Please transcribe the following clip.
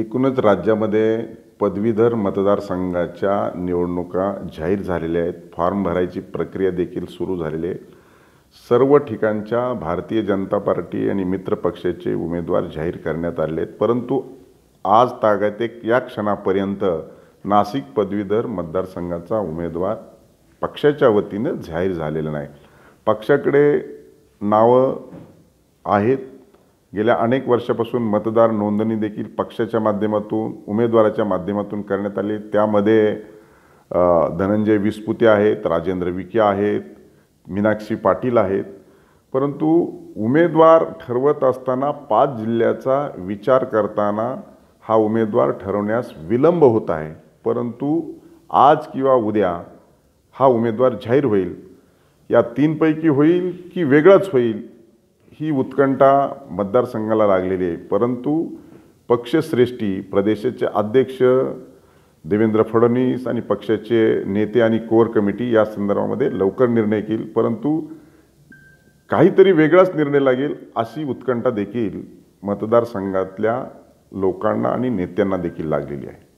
एकूणच राज्यामध्ये पदवीधर मतदारसंघाच्या निवडणुका जाहीर झालेल्या आहेत फॉर्म भरायची प्रक्रिया देखील सुरू झालेली आहे सर्व ठिकाणच्या भारतीय जनता पार्टी आणि मित्र पक्षाचे उमेदवार जाहीर करण्यात आले आहेत परंतु आज एक या क्षणापर्यंत नाशिक पदवीधर मतदारसंघाचा उमेदवार पक्षाच्या वतीनं जाहीर झालेला नाही पक्षाकडे नावं आहेत गेल्या अनेक वर्षापासून मतदार नोंदणी देखील पक्षाच्या माध्यमातून उमेदवाराच्या माध्यमातून करण्यात आली त्यामध्ये धनंजय विसपुते आहेत राजेंद्र विके आहेत मीनाक्षी पाटील आहेत परंतु उमेदवार ठरवत असताना पाच जिल्ह्याचा विचार करताना हा उमेदवार ठरवण्यास विलंब होत आहे परंतु आज किंवा उद्या हा उमेदवार जाहीर होईल या तीनपैकी होईल की वेगळंच होईल ही उत्कंठा मतदारसंघाला लागलेली आहे परंतु पक्षश्रेष्ठी प्रदेशाचे अध्यक्ष देवेंद्र फडणवीस आणि पक्षाचे नेते आणि कोर कमिटी या संदर्भामध्ये लवकर निर्णय घेईल परंतु काहीतरी वेगळाच निर्णय लागेल अशी उत्कंठा देखील मतदारसंघातल्या लोकांना आणि नेत्यांना देखील लागलेली आहे